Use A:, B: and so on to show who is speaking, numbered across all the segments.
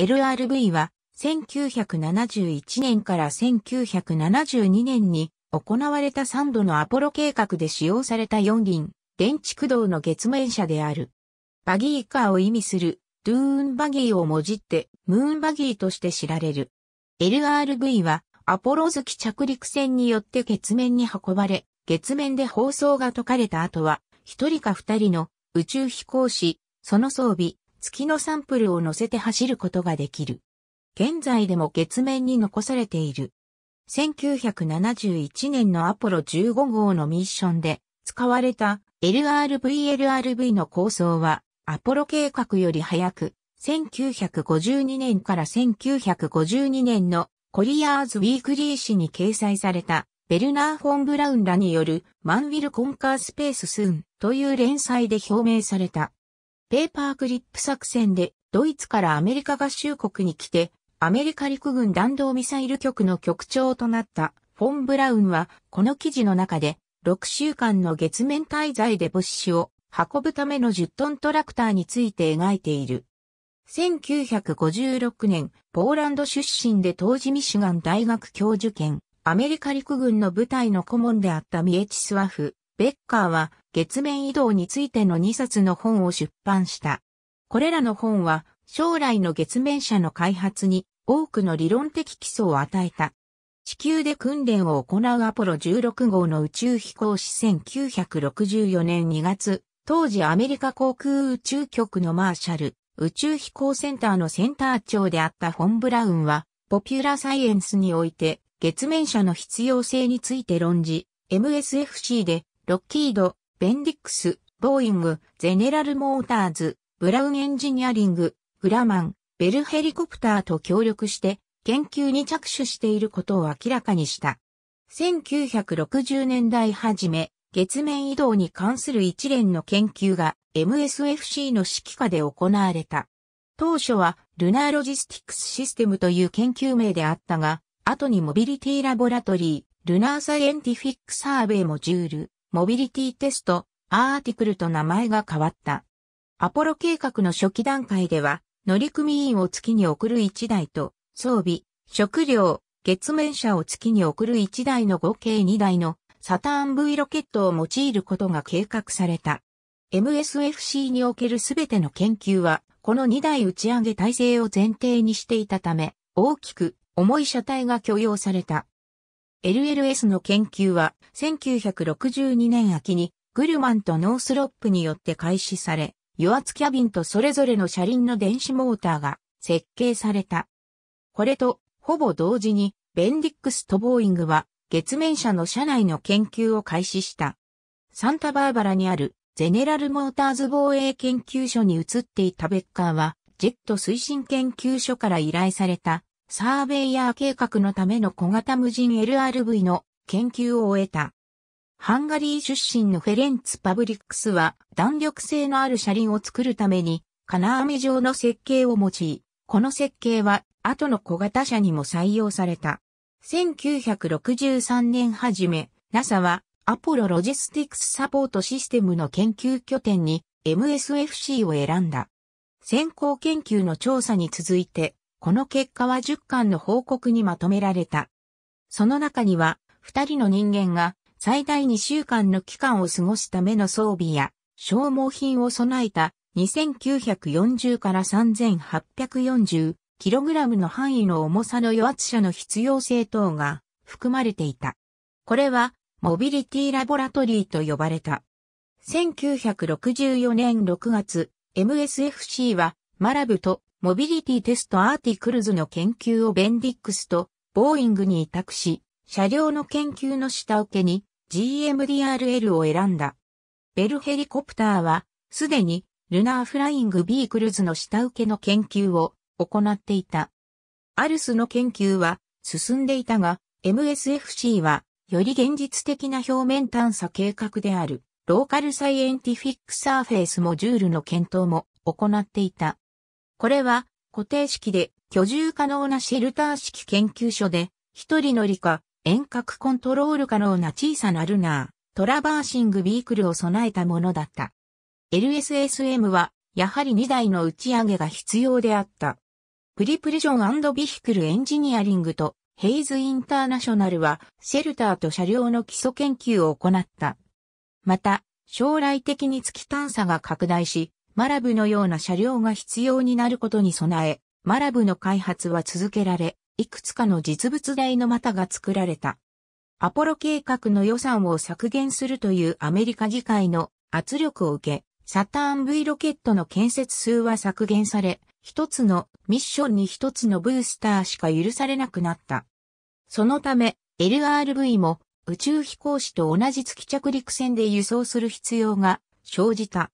A: LRV は1971年から1972年に行われた3度のアポロ計画で使用された4輪、電池駆動の月面車である。バギーカーを意味する、ドゥーンバギーをもじって、ムーンバギーとして知られる。LRV は、アポロ月着陸船によって月面に運ばれ、月面で放送が解かれた後は、一人か二人の宇宙飛行士、その装備、月のサンプルを乗せて走ることができる。現在でも月面に残されている。1971年のアポロ15号のミッションで使われた LRV-LRV の構想はアポロ計画より早く1952年から1952年のコリアーズ・ウィークリー誌に掲載されたベルナー・フォン・ブラウンらによるマン・ウィル・コンカー・スペース・スーンという連載で表明された。ペーパークリップ作戦でドイツからアメリカ合衆国に来て、アメリカ陸軍弾道ミサイル局の局長となったフォン・ブラウンは、この記事の中で、6週間の月面滞在で物資を運ぶための10トントラクターについて描いている。1956年、ポーランド出身で当時ミシガン大学教授兼、アメリカ陸軍の部隊の顧問であったミエチスワフ、ベッカーは、月面移動についての2冊の本を出版した。これらの本は将来の月面車の開発に多くの理論的基礎を与えた。地球で訓練を行うアポロ16号の宇宙飛行士1964年2月、当時アメリカ航空宇宙局のマーシャル、宇宙飛行センターのセンター長であったフォン・ブラウンは、ポピュラーサイエンスにおいて、月面車の必要性について論じ、MSFC で、ロッキード、ベンディックス、ボーイング、ゼネラルモーターズ、ブラウンエンジニアリング、グラマン、ベルヘリコプターと協力して研究に着手していることを明らかにした。1960年代初め、月面移動に関する一連の研究が MSFC の指揮下で行われた。当初はルナーロジスティックスシステムという研究名であったが、後にモビリティラボラトリー、ルナーサイエンティフィックサーベイモジュール、モビリティテスト、アーティクルと名前が変わった。アポロ計画の初期段階では、乗組員を月に送る1台と、装備、食料、月面車を月に送る1台の合計2台のサターン V ロケットを用いることが計画された。MSFC におけるすべての研究は、この2台打ち上げ体制を前提にしていたため、大きく重い車体が許容された。LLS の研究は1962年秋にグルマンとノースロップによって開始され、油圧キャビンとそれぞれの車輪の電子モーターが設計された。これとほぼ同時にベンディックスとボーイングは月面車の車内の研究を開始した。サンタバーバラにあるゼネラルモーターズ防衛研究所に移っていたベッカーはジェット推進研究所から依頼されたサーベイヤー計画のための小型無人 LRV の研究を終えた。ハンガリー出身のフェレンツ・パブリックスは弾力性のある車輪を作るために金網状の設計を用い、この設計は後の小型車にも採用された。1963年初め、NASA はアポロロジスティクスサポートシステムの研究拠点に MSFC を選んだ。先行研究の調査に続いてこの結果は10巻の報告にまとめられた。その中には、二人の人間が最大2週間の期間を過ごすための装備や消耗品を備えた2940から 3840kg の範囲の重さの与圧者の必要性等が含まれていた。これはモビリティラボラトリーと呼ばれた。1964年6月、MSFC はマラブとモビリティテストアーティクルズの研究をベンディックスとボーイングに委託し、車両の研究の下請けに GMDRL を選んだ。ベルヘリコプターは、すでにルナーフライングビークルズの下請けの研究を行っていた。アルスの研究は進んでいたが、MSFC はより現実的な表面探査計画であるローカルサイエンティフィックサーフェイスモジュールの検討も行っていた。これは固定式で居住可能なシェルター式研究所で、一人乗りか遠隔コントロール可能な小さなルナー、トラバーシングビークルを備えたものだった。LSSM は、やはり2台の打ち上げが必要であった。プリプリジョンビヒクルエンジニアリングとヘイズインターナショナルはシェルターと車両の基礎研究を行った。また、将来的に月探査が拡大し、マラブのような車両が必要になることに備え、マラブの開発は続けられ、いくつかの実物大の股が作られた。アポロ計画の予算を削減するというアメリカ議会の圧力を受け、サターン V ロケットの建設数は削減され、一つのミッションに一つのブースターしか許されなくなった。そのため、LRV も宇宙飛行士と同じ月着陸船で輸送する必要が生じた。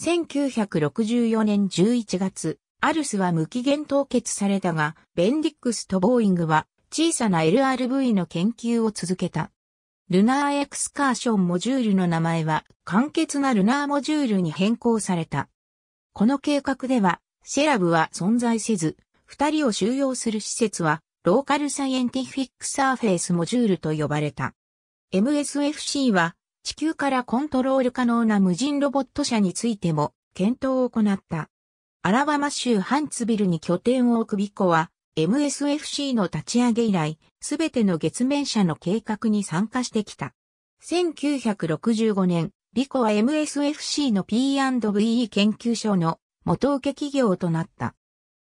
A: 1964年11月、アルスは無期限凍結されたが、ベンディックスとボーイングは小さな LRV の研究を続けた。ルナーエクスカーションモジュールの名前は簡潔なルナーモジュールに変更された。この計画では、シェラブは存在せず、二人を収容する施設は、ローカルサイエンティフィックサーフェイスモジュールと呼ばれた。MSFC は、地球からコントロール可能な無人ロボット車についても検討を行った。アラバマ州ハンツビルに拠点を置くビコは MSFC の立ち上げ以来、すべての月面車の計画に参加してきた。1965年、ビコは MSFC の p v 研究所の元請企業となった。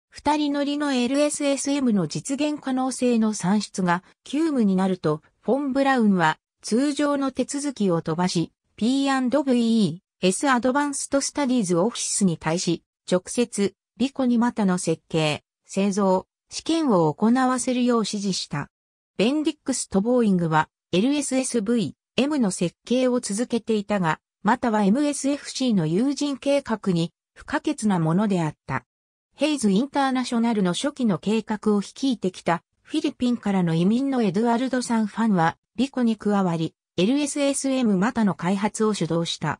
A: 二人乗りの LSSM の実現可能性の算出が急務になると、フォン・ブラウンは通常の手続きを飛ばし、P&VE、S アドバンストスタディーズオフィスに対し、直接、リコにたの設計、製造、試験を行わせるよう指示した。ベンディックスとボーイングは LSSV、M の設計を続けていたが、または MSFC の友人計画に不可欠なものであった。ヘイズインターナショナルの初期の計画を率いてきたフィリピンからの移民のエドワルドさんファンは、リコに加わり、LSSM またの開発を主導した。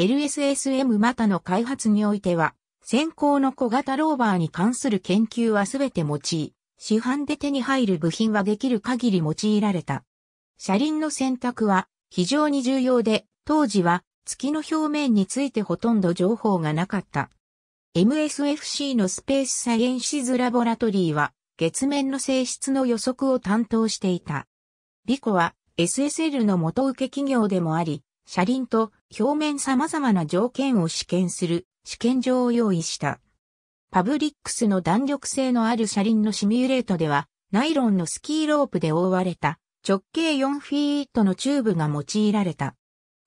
A: LSSM またの開発においては、先行の小型ローバーに関する研究はすべて用い、市販で手に入る部品はできる限り用いられた。車輪の選択は非常に重要で、当時は月の表面についてほとんど情報がなかった。MSFC のスペースサイエンシズラボラトリーは月面の性質の予測を担当していた。リコは SSL の元受け企業でもあり、車輪と表面様々な条件を試験する試験場を用意した。パブリックスの弾力性のある車輪のシミュレートでは、ナイロンのスキーロープで覆われた直径4フィートのチューブが用いられた。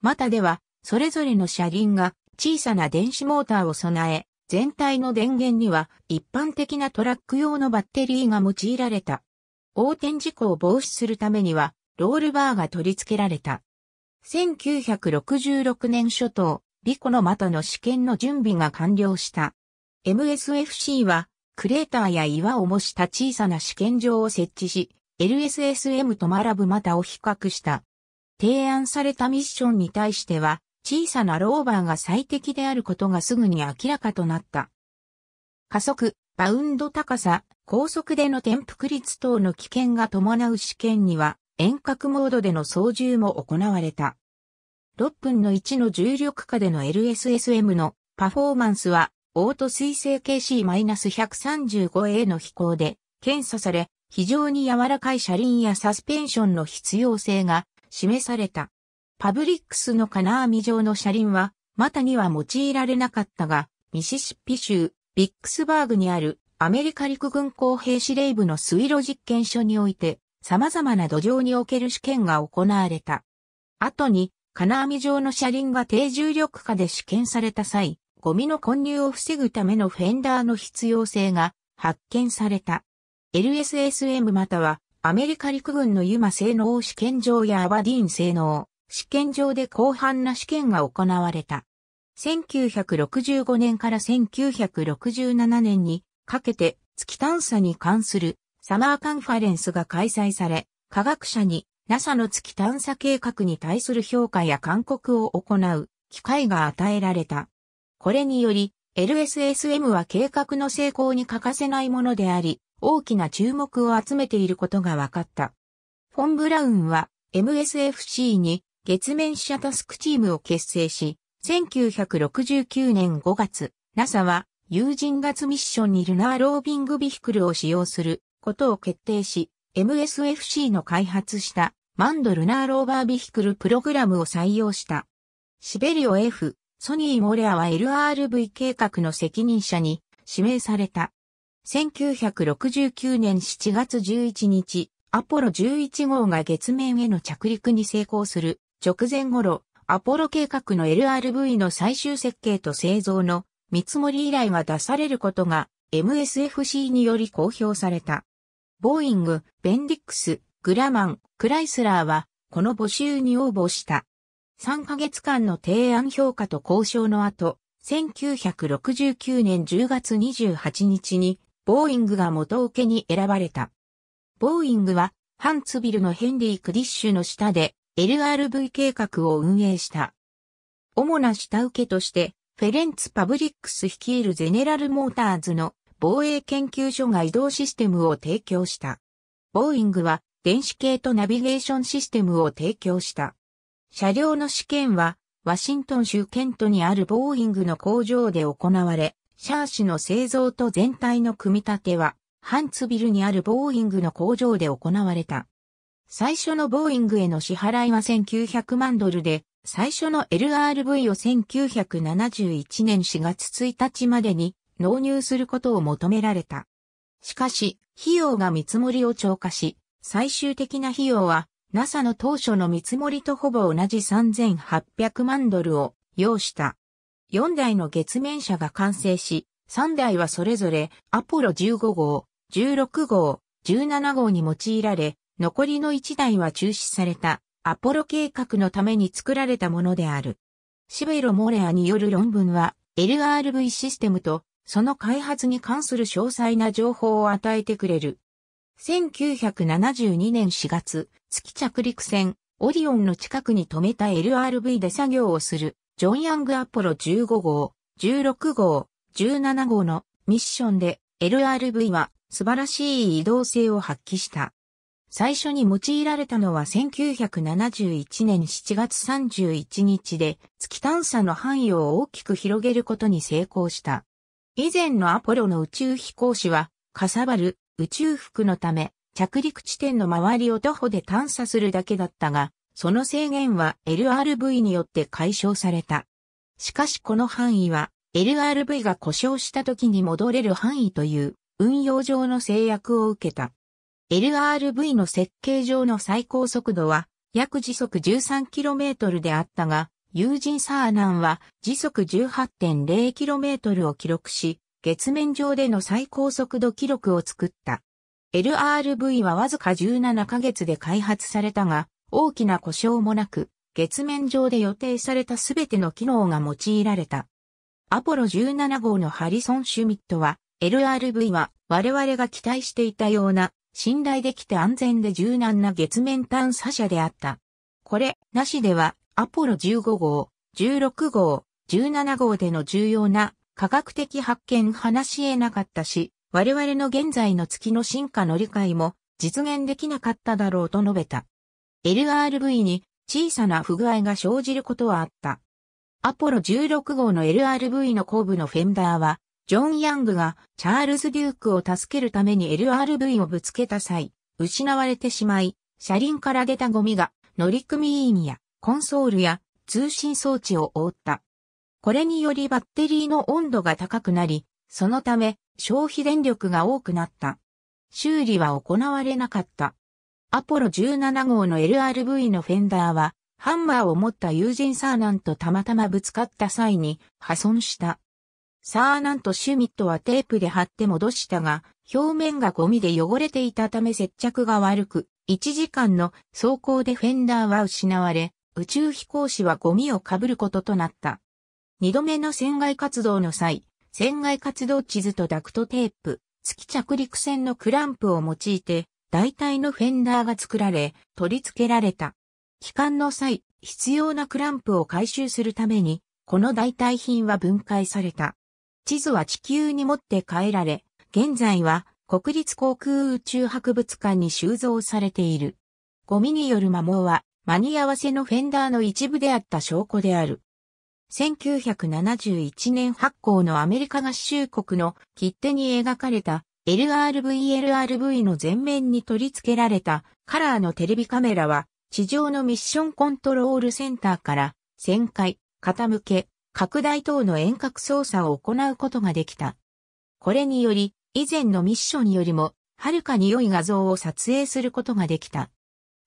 A: またでは、それぞれの車輪が小さな電子モーターを備え、全体の電源には一般的なトラック用のバッテリーが用いられた。横転事故を防止するためには、ロールバーが取り付けられた。1966年初頭、リコの的の試験の準備が完了した。MSFC は、クレーターや岩を模した小さな試験場を設置し、LSSM とマラブマタを比較した。提案されたミッションに対しては、小さなローバーが最適であることがすぐに明らかとなった。加速、バウンド高さ、高速での転覆率等の危険が伴う試験には、遠隔モードでの操縦も行われた。6分の1の重力下での LSSM のパフォーマンスは、オート水性 KC-135A の飛行で検査され、非常に柔らかい車輪やサスペンションの必要性が示された。パブリックスの金網状の車輪は、またには用いられなかったが、ミシシッピ州、ビックスバーグにあるアメリカ陸軍工兵司令部の水路実験所において、様々な土壌における試験が行われた。後に、金網状の車輪が低重力下で試験された際、ゴミの混入を防ぐためのフェンダーの必要性が発見された。LSSM またはアメリカ陸軍のユマ性能試験場やアバディーン性能試験場で広範な試験が行われた。1965年から1967年にかけて月探査に関するサマーカンファレンスが開催され、科学者に NASA の月探査計画に対する評価や勧告を行う機会が与えられた。これにより、LSSM は計画の成功に欠かせないものであり、大きな注目を集めていることが分かった。フォン・ブラウンは MSFC に月面試タスクチームを結成し、1969年5月、NASA は有人月ミッションにルナーロービングビヒクルを使用することを決定し、MSFC の開発したマンドルナーローバービヒクルプログラムを採用した。シベリオ F、ソニー・モレアは LRV 計画の責任者に指名された。1969年7月11日、アポロ11号が月面への着陸に成功する直前頃、アポロ計画の LRV の最終設計と製造の見積もり依頼が出されることが MSFC により公表された。ボーイング、ベンディックス、グラマン、クライスラーはこの募集に応募した。3ヶ月間の提案評価と交渉の後、1969年10月28日にボーイングが元請けに選ばれた。ボーイングはハンツビルのヘンリー・クディッシュの下で LRV 計画を運営した。主な下請けとして、フェレンツ・パブリックス率いるゼネラル・モーターズの防衛研究所が移動システムを提供した。ボーイングは電子系とナビゲーションシステムを提供した。車両の試験はワシントン州ケントにあるボーイングの工場で行われ、シャーシの製造と全体の組み立てはハンツビルにあるボーイングの工場で行われた。最初のボーイングへの支払いは1900万ドルで、最初の LRV を1971年4月1日までに納入することを求められた。しかし、費用が見積もりを超過し、最終的な費用は NASA の当初の見積もりとほぼ同じ3800万ドルを要した。4台の月面車が完成し、3台はそれぞれアポロ15号、16号、17号に用いられ、残りの1台は中止されたアポロ計画のために作られたものである。シベロ・モレアによる論文は LRV システムとその開発に関する詳細な情報を与えてくれる。1972年4月、月着陸船オリオンの近くに止めた LRV で作業をするジョン・ヤングアポロ15号、16号、17号のミッションで LRV は素晴らしい移動性を発揮した。最初に用いられたのは1971年7月31日で月探査の範囲を大きく広げることに成功した。以前のアポロの宇宙飛行士はかさばる宇宙服のため着陸地点の周りを徒歩で探査するだけだったが、その制限は LRV によって解消された。しかしこの範囲は LRV が故障した時に戻れる範囲という運用上の制約を受けた。LRV の設計上の最高速度は約時速 13km であったが、友人サーナンは時速 18.0km を記録し、月面上での最高速度記録を作った。LRV はわずか17ヶ月で開発されたが、大きな故障もなく、月面上で予定されたすべての機能が用いられた。アポロ17号のハリソン・シュミットは、LRV は我々が期待していたような信頼できて安全で柔軟な月面探査車であった。これ、なしでは、アポロ15号、16号、17号での重要な科学的発見話し得なかったし、我々の現在の月の進化の理解も実現できなかっただろうと述べた。LRV に小さな不具合が生じることはあった。アポロ16号の LRV の後部のフェンダーはジョン・ヤングがチャールズ・デュークを助けるために LRV をぶつけた際、失われてしまい、車輪から出たゴミが乗組員やコンソールや通信装置を覆った。これによりバッテリーの温度が高くなり、そのため消費電力が多くなった。修理は行われなかった。アポロ17号の LRV のフェンダーは、ハンマーを持った友人サーナンとたまたまぶつかった際に破損した。サーナンとシュミットはテープで貼って戻したが、表面がゴミで汚れていたため接着が悪く、1時間の走行でフェンダーは失われ、宇宙飛行士はゴミを被ることとなった。2度目の船外活動の際、船外活動地図とダクトテープ、月着陸船のクランプを用いて、大体のフェンダーが作られ、取り付けられた。帰還の際、必要なクランプを回収するために、この代替品は分解された。地図は地球に持って変えられ、現在は国立航空宇宙博物館に収蔵されている。ゴミによる摩耗は間に合わせのフェンダーの一部であった証拠である。1971年発行のアメリカ合衆国の切手に描かれた LRVLRV の前面に取り付けられたカラーのテレビカメラは地上のミッションコントロールセンターから旋回、傾け、拡大等の遠隔操作を行うことができた。これにより、以前のミッションよりも、はるかに良い画像を撮影することができた。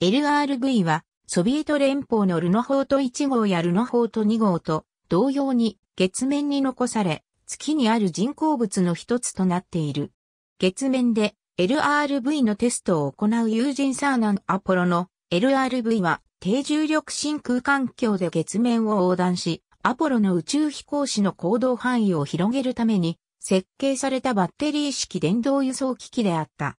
A: LRV は、ソビエト連邦のルノホート1号やルノホート2号と同様に月面に残され、月にある人工物の一つとなっている。月面で LRV のテストを行う友人サーナン・アポロの LRV は低重力真空環境で月面を横断し、アポロの宇宙飛行士の行動範囲を広げるために設計されたバッテリー式電動輸送機器であった。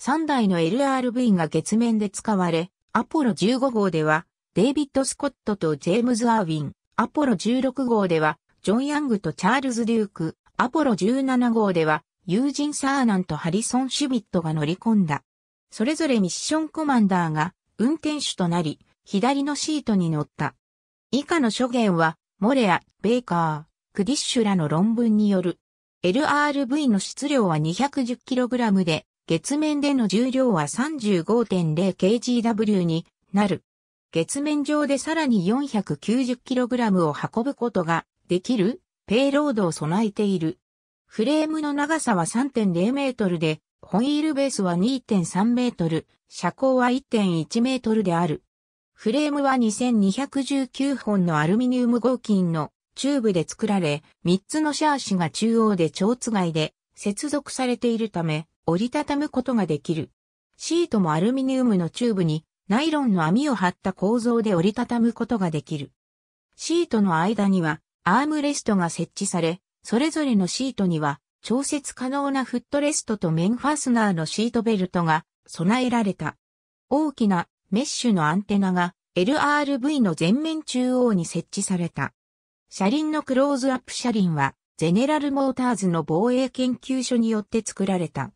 A: 3台の LRV が月面で使われ、アポロ15号ではデイビッド・スコットとジェームズ・アーウィン、アポロ16号ではジョン・ヤングとチャールズ・デューク、アポロ17号ではユージン・サーナンとハリソン・シュビットが乗り込んだ。それぞれミッションコマンダーが運転手となり、左のシートに乗った。以下の諸言はモレア、ベイカー、クディッシュらの論文による、LRV の質量は 210kg で、月面での重量は 35.0kgW になる。月面上でさらに 490kg を運ぶことができるペイロードを備えている。フレームの長さは3.0メートルで、ホイールベースは2.3メートル、車高は1.1メートルである。フレームは2219本のアルミニウム合金のチューブで作られ、3つのシャーシが中央で蝶つがいで接続されているため、折りたたむことができる。シートもアルミニウムのチューブにナイロンの網を張った構造で折りたたむことができる。シートの間にはアームレストが設置され、それぞれのシートには調節可能なフットレストと面ファスナーのシートベルトが備えられた。大きなメッシュのアンテナが LRV の前面中央に設置された。車輪のクローズアップ車輪は、ゼネラルモーターズの防衛研究所によって作られた。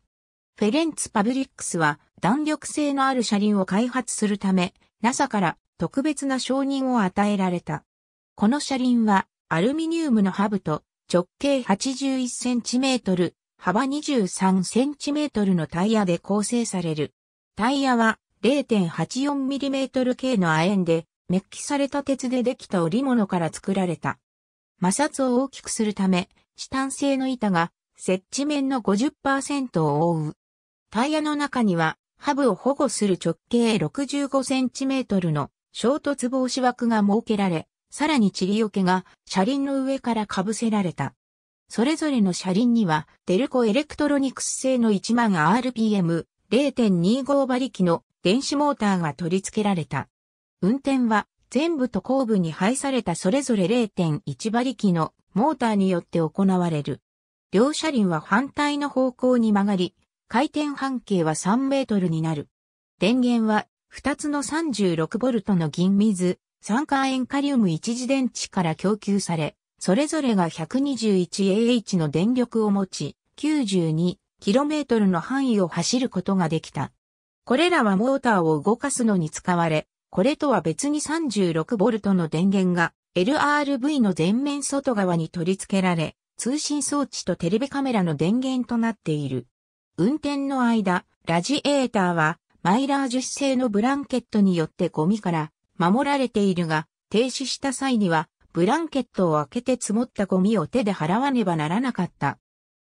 A: フェレンツパブリックスは弾力性のある車輪を開発するため、NASA から特別な承認を与えられた。この車輪はアルミニウムのハブと直径 81cm、幅 23cm のタイヤで構成される。タイヤは 0.84mm 径の亜鉛で、メッキされた鉄でできた織物から作られた。摩擦を大きくするため、チタン製の板が、接地面の50%を覆う。タイヤの中には、ハブを保護する直径 65cm の衝突防止枠が設けられ、さらに塵よけが車輪の上から被せられた。それぞれの車輪には、デルコエレクトロニクス製の 10000rpm0.25 馬力の電子モーターが取り付けられた。運転は全部と後部に配されたそれぞれ0.1馬力のモーターによって行われる。両車輪は反対の方向に曲がり、回転半径は3メートルになる。電源は2つの3 6ボルトの銀水、酸化塩カリウム一次電池から供給され、それぞれが 121Ah の電力を持ち、92km の範囲を走ることができた。これらはモーターを動かすのに使われ、これとは別に 36V の電源が LRV の前面外側に取り付けられ、通信装置とテレビカメラの電源となっている。運転の間、ラジエーターはマイラー樹脂製のブランケットによってゴミから守られているが、停止した際にはブランケットを開けて積もったゴミを手で払わねばならなかった。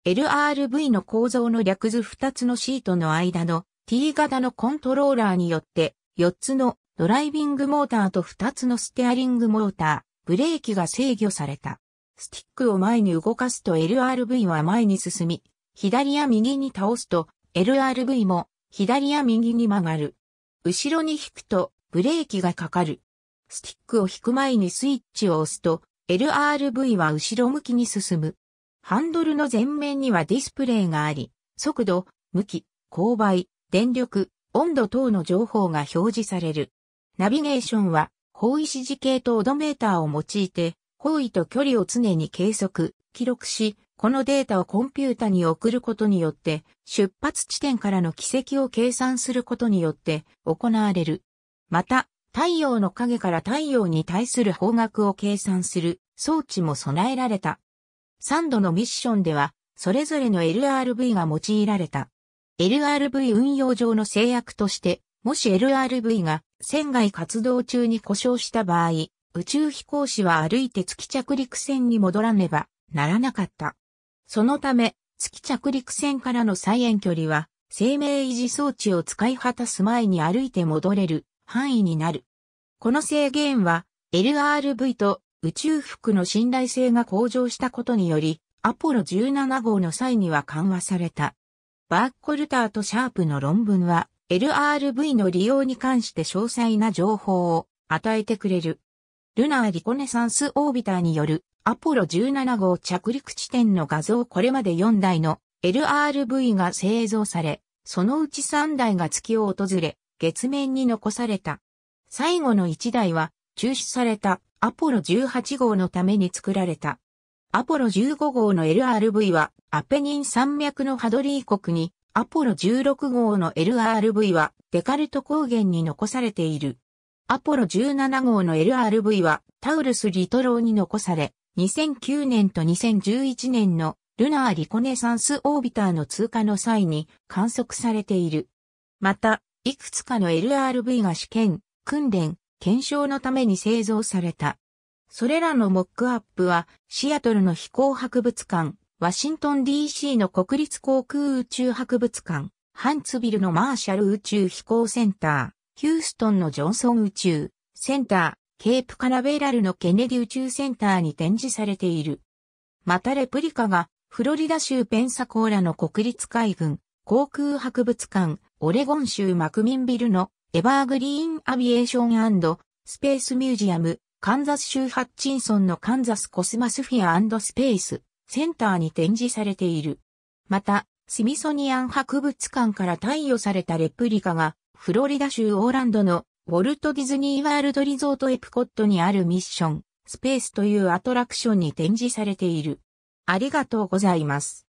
A: LRV の構造の略図2つのシートの間の T 型のコントローラーによって、4つのドライビングモーターと2つのステアリングモーター、ブレーキが制御された。スティックを前に動かすと LRV は前に進み、左や右に倒すと LRV も左や右に曲がる。後ろに引くとブレーキがかかる。スティックを引く前にスイッチを押すと LRV は後ろ向きに進む。ハンドルの前面にはディスプレイがあり、速度、向き、勾配、電力、温度等の情報が表示される。ナビゲーションは、方位指示系とオドメーターを用いて、方位と距離を常に計測、記録し、このデータをコンピュータに送ることによって、出発地点からの軌跡を計算することによって行われる。また、太陽の影から太陽に対する方角を計算する装置も備えられた。3度のミッションでは、それぞれの LRV が用いられた。LRV 運用上の制約として、もし LRV が船外活動中に故障した場合、宇宙飛行士は歩いて月着陸船に戻らねばならなかった。そのため、月着陸船からの再遠距離は、生命維持装置を使い果たす前に歩いて戻れる範囲になる。この制限は、LRV と宇宙服の信頼性が向上したことにより、アポロ17号の際には緩和された。バーコルターとシャープの論文は LRV の利用に関して詳細な情報を与えてくれる。ルナーリコネサンスオービターによるアポロ17号着陸地点の画像これまで4台の LRV が製造され、そのうち3台が月を訪れ、月面に残された。最後の1台は中止されたアポロ18号のために作られたアポロ15号の LRV はアペニン山脈のハドリー国に、アポロ16号の LRV はデカルト高原に残されている。アポロ17号の LRV はタウルスリトローに残され、2009年と2011年のルナーリコネサンスオービターの通過の際に観測されている。また、いくつかの LRV が試験、訓練、検証のために製造された。それらのモックアップは、シアトルの飛行博物館、ワシントン DC の国立航空宇宙博物館、ハンツビルのマーシャル宇宙飛行センター、ヒューストンのジョンソン宇宙センター、ケープカナベラルのケネディ宇宙センターに展示されている。またレプリカが、フロリダ州ペンサコーラの国立海軍、航空博物館、オレゴン州マクミンビルのエバーグリーンアビエーションスペースミュージアム、カンザス州ハッチンソンのカンザスコスマスフィアスペースセンターに展示されている。また、スミソニアン博物館から貸与されたレプリカが、フロリダ州オーランドのウォルト・ディズニー・ワールド・リゾート・エプコットにあるミッション、スペースというアトラクションに展示されている。ありがとうございます。